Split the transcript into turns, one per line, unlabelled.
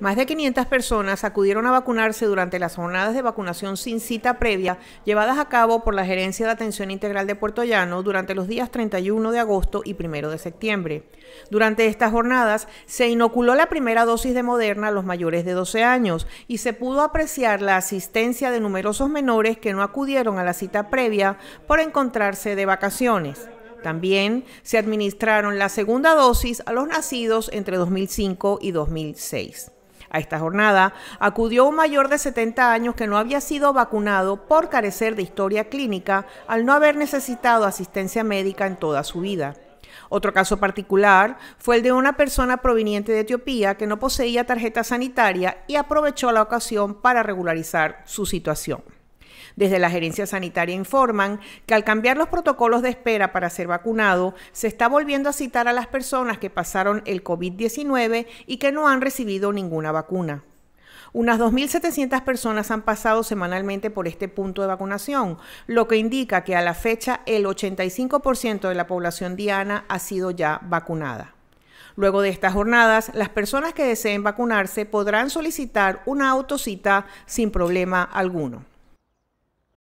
Más de 500 personas acudieron a vacunarse durante las jornadas de vacunación sin cita previa llevadas a cabo por la Gerencia de Atención Integral de Puerto Llano durante los días 31 de agosto y 1 de septiembre. Durante estas jornadas se inoculó la primera dosis de Moderna a los mayores de 12 años y se pudo apreciar la asistencia de numerosos menores que no acudieron a la cita previa por encontrarse de vacaciones. También se administraron la segunda dosis a los nacidos entre 2005 y 2006. A esta jornada acudió un mayor de 70 años que no había sido vacunado por carecer de historia clínica al no haber necesitado asistencia médica en toda su vida. Otro caso particular fue el de una persona proveniente de Etiopía que no poseía tarjeta sanitaria y aprovechó la ocasión para regularizar su situación. Desde la gerencia sanitaria informan que al cambiar los protocolos de espera para ser vacunado, se está volviendo a citar a las personas que pasaron el COVID-19 y que no han recibido ninguna vacuna. Unas 2.700 personas han pasado semanalmente por este punto de vacunación, lo que indica que a la fecha el 85% de la población diana ha sido ya vacunada. Luego de estas jornadas, las personas que deseen vacunarse podrán solicitar una autocita sin problema alguno.